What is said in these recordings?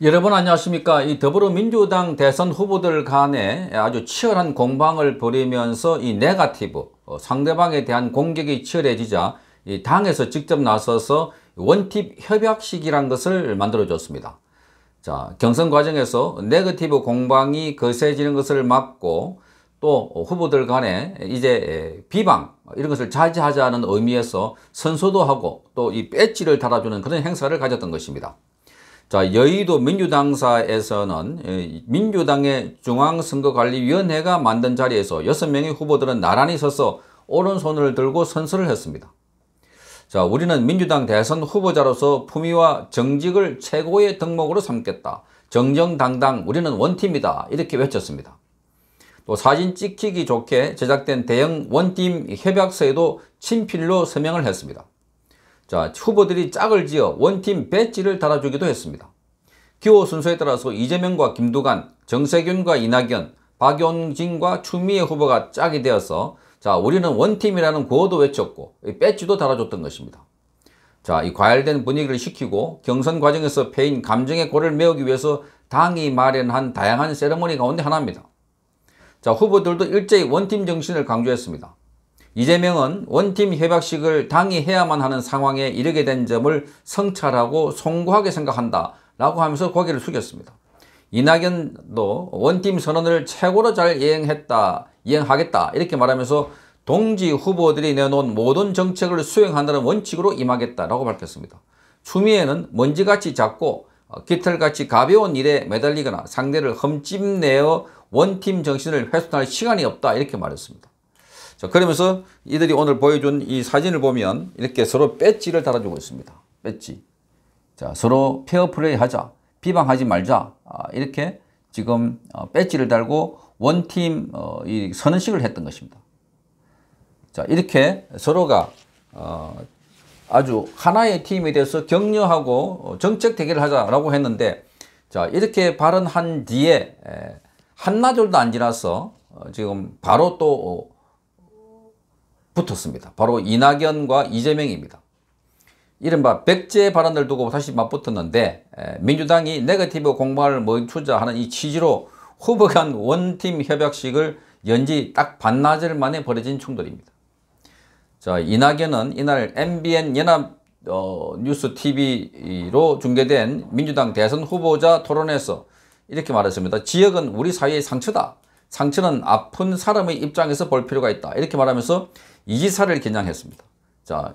여러분 안녕하십니까 이 더불어민주당 대선 후보들 간에 아주 치열한 공방을 벌이면서 이 네가티브 어, 상대방에 대한 공격이 치열해지자 이 당에서 직접 나서서 원팁 협약식이란 것을 만들어줬습니다 자 경선 과정에서 네거티브 공방이 거세지는 것을 막고 또 후보들 간에 이제 비방 이런 것을 자제하자는 의미에서 선소도 하고 또 이 배지를 달아주는 그런 행사를 가졌던 것입니다. 자, 여의도 민주당사에서는 예, 민주당의 중앙선거관리위원회가 만든 자리에서 6명의 후보들은 나란히 서서 오른손을 들고 선서를 했습니다. 자, 우리는 민주당 대선 후보자로서 품위와 정직을 최고의 덕목으로 삼겠다. 정정당당 우리는 원팀이다. 이렇게 외쳤습니다. 또 사진 찍히기 좋게 제작된 대형 원팀 협약서에도 친필로 서명을 했습니다. 자, 후보들이 짝을 지어 원팀 배지를 달아주기도 했습니다. 기호 순서에 따라서 이재명과 김두관, 정세균과 이낙연, 박용진과 추미애 후보가 짝이 되어서 자 우리는 원팀이라는 구호도 외쳤고 배지도 달아줬던 것입니다. 자이 과열된 분위기를 식히고 경선 과정에서 패인 감정의 골을 메우기 위해서 당이 마련한 다양한 세레머니 가운데 하나입니다. 자 후보들도 일제히 원팀 정신을 강조했습니다. 이재명은 원팀 협약식을 당이 해야만 하는 상황에 이르게 된 점을 성찰하고 송구하게 생각한다 라고 하면서 고개를 숙였습니다. 이낙연도 원팀 선언을 최고로 잘 이행했다, 이행하겠다 이렇게 말하면서 동지 후보들이 내놓은 모든 정책을 수행한다는 원칙으로 임하겠다라고 밝혔습니다. 추미애는 먼지같이 작고 깃털같이 가벼운 일에 매달리거나 상대를 흠집내어 원팀 정신을 훼손할 시간이 없다 이렇게 말했습니다. 자, 그러면서 이들이 오늘 보여준 이 사진을 보면 이렇게 서로 배지를 달아주고 있습니다. 배지. 자, 서로 페어플레이 하자. 비방하지 말자. 아, 이렇게 지금 어, 배지를 달고 원팀 어, 이 선언식을 했던 것입니다. 자, 이렇게 서로가 어, 아주 하나의 팀에대해서 격려하고 정책 대결을 하자라고 했는데 자, 이렇게 발언한 뒤에 한나절도 안 지나서 지금 바로 또 붙었습니다. 바로 이낙연과 이재명입니다. 이른바 백제 발언을 두고 다시 맞붙었는데 민주당이 네거티브 공방을 멈추자 하는 이 취지로 후보 간 원팀 협약식을 연지 딱 반나절 만에 벌어진 충돌입니다. 자 이낙연은 이날 MBN 연합 어, 뉴스 TV로 중계된 민주당 대선 후보자 토론에서 이렇게 말했습니다. 지역은 우리 사회의 상처다. 상처는 아픈 사람의 입장에서 볼 필요가 있다. 이렇게 말하면서 이지사를 긴장했습니다. 자,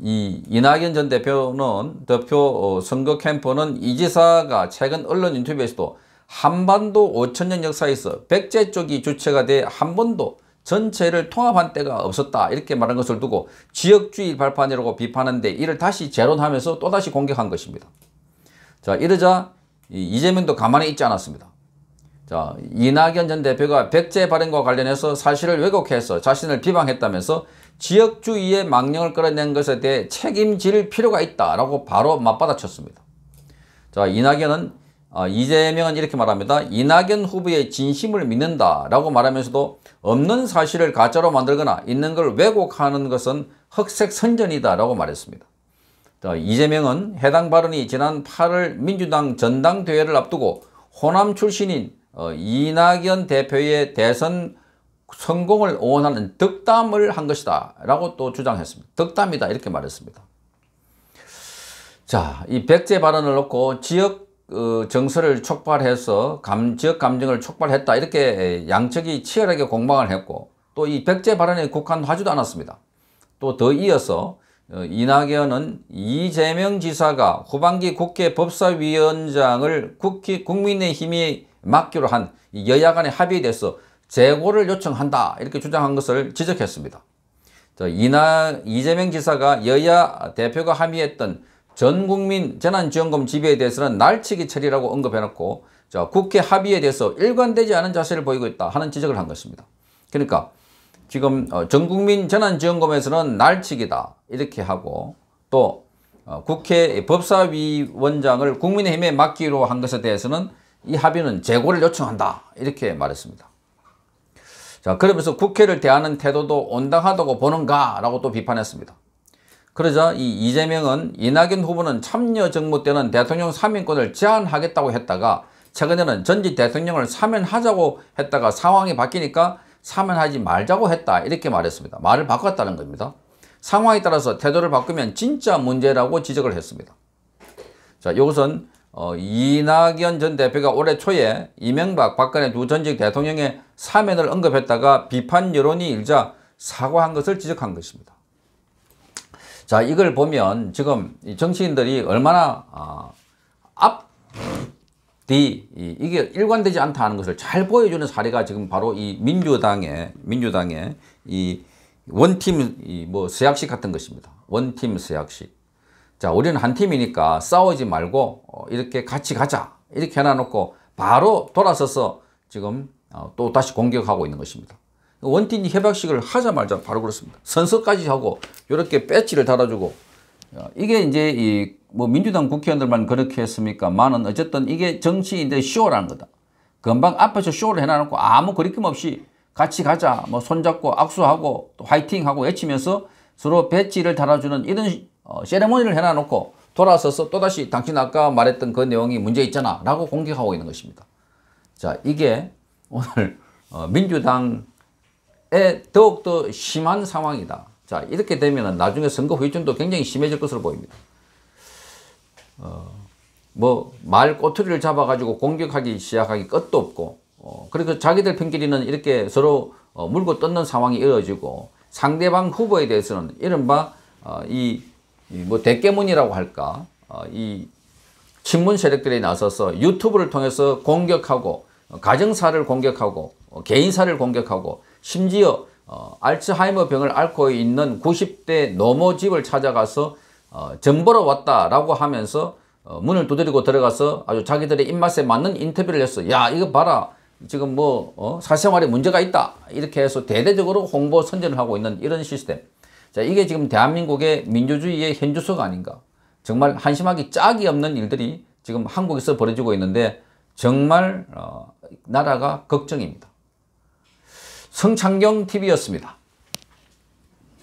이 이낙연 전 대표는 대표 어, 선거 캠프는 이지사가 최근 언론 인터뷰에서도 한반도 5천년 역사에서 백제 쪽이 주체가 돼 한 번도 전체를 통합한 때가 없었다 이렇게 말한 것을 두고 지역주의 발판이라고 비판하는데 이를 다시 재론하면서 또다시 공격한 것입니다. 자 이러자 이재명도 가만히 있지 않았습니다. 자, 이낙연 전 대표가 백제 발행과 관련해서 사실을 왜곡해서 자신을 비방했다면서 지역주의의 망령을 끌어낸 것에 대해 책임질 필요가 있다라고 바로 맞받아쳤습니다. 자, 이낙연은 어, 이재명은 이렇게 말합니다. 이낙연 후보의 진심을 믿는다라고 말하면서도 없는 사실을 가짜로 만들거나 있는 걸 왜곡하는 것은 흑색 선전이다라고 말했습니다. 자, 이재명은 해당 발언이 지난 8월 민주당 전당대회를 앞두고 호남 출신인 어, 이낙연 대표의 대선 성공을 원하는 득담을 한 것이다 라고 또 주장했습니다. 득담이다 이렇게 말했습니다. 자, 이 백제 발언을 놓고 지역 어, 정서를 촉발해서 감, 지역 감정을 촉발했다 이렇게 양측이 치열하게 공방을 했고 또 이 백제 발언에 국한하지도 않았습니다. 또 더 이어서 어, 이낙연은 이재명 지사가 후반기 국회 법사위원장을 국기, 국민의힘이 막기로 한 여야 간의 합의에 대해서 재고를 요청한다 이렇게 주장한 것을 지적했습니다. 이나, 이재명 지사가 여야 대표가 합의했던 전국민 재난지원금 지배에 대해서는 날치기 처리라고 언급해놓고 국회 합의에 대해서 일관되지 않은 자세를 보이고 있다 하는 지적을 한 것입니다. 그러니까 지금 어, 전국민 재난지원금에서는 날치기다 이렇게 하고 또 어, 국회 법사위원장을 국민의힘에 맡기로 한 것에 대해서는 이 합의는 재고를 요청한다 이렇게 말했습니다. 자 그러면서 국회를 대하는 태도도 온당하다고 보는가 라고 또 비판했습니다. 그러자 이 이재명은 이낙연 후보는 참여 정부 때는 대통령 사면권을 제한하겠다고 했다가 최근에는 전직 대통령을 사면하자고 했다가 상황이 바뀌니까 사면하지 말자고 했다 이렇게 말했습니다. 말을 바꿨다는 겁니다. 상황에 따라서 태도를 바꾸면 진짜 문제라고 지적을 했습니다. 자, 이것은 어, 이낙연 전 대표가 올해 초에 이명박, 박근혜 두 전직 대통령의 사면을 언급했다가 비판 여론이 일자 사과한 것을 지적한 것입니다. 자, 이걸 보면 지금 정치인들이 얼마나 어, 앞, 뒤, 이게 일관되지 않다는 것을 잘 보여주는 사례가 지금 바로 이 민주당의, 민주당의 이 원팀, 이뭐 서약식 같은 것입니다. 원팀 서약식. 자 우리는 한 팀이니까 싸우지 말고 어, 이렇게 같이 가자 이렇게 해놔놓고 바로 돌아서서 지금 어, 또 다시 공격하고 있는 것입니다. 원팀이 협약식을 하자마자 바로 그렇습니다. 선서까지 하고 이렇게 배치를 달아주고 어, 이게 이제 이뭐 민주당 국회의원들만 그렇게 했습니까많은 어쨌든 이게 정치인들 의 쇼라는 거다. 금방 앞에서 쇼를 해놔놓고 아무 거리낌 없이 같이 가자 뭐 손잡고 악수하고 또 화이팅하고 외치면서 서로 배치를 달아주는 이런 어, 세레모니를 해놔놓고 돌아서서 또다시 당신 아까 말했던 그 내용이 문제 있잖아 라고 공격하고 있는 것입니다. 자 이게 오늘 어, 민주당에 더욱더 심한 상황이다. 자 이렇게 되면 나중에 선거 후유증도 굉장히 심해질 것으로 보입니다. 어, 뭐말 꼬투리를 잡아가지고 공격하기 시작하기 끝도 없고 어, 그리고 자기들 편끼리는 이렇게 서로 어, 물고 뜯는 상황이 이어지고 상대방 후보에 대해서는 이른바 어, 이뭐 대깨문이라고 할까 어, 이 친문 세력들이 나서서 유튜브를 통해서 공격하고 어, 가정사를 공격하고 어, 개인사를 공격하고 심지어 알츠하이머 병을 앓고 있는 90대 노모 집을 찾아가서 전보러 왔다라고 하면서 문을 두드리고 들어가서 아주 자기들의 입맛에 맞는 인터뷰를 했어. 야 이거 봐라 지금 뭐 사생활에 문제가 있다 이렇게 해서 대대적으로 홍보 선전을 하고 있는 이런 시스템. 자, 이게 지금 대한민국의 민주주의의 현주소가 아닌가. 정말 한심하기 짝이 없는 일들이 지금 한국에서 벌어지고 있는데 정말 어, 나라가 걱정입니다. 성창경 TV였습니다.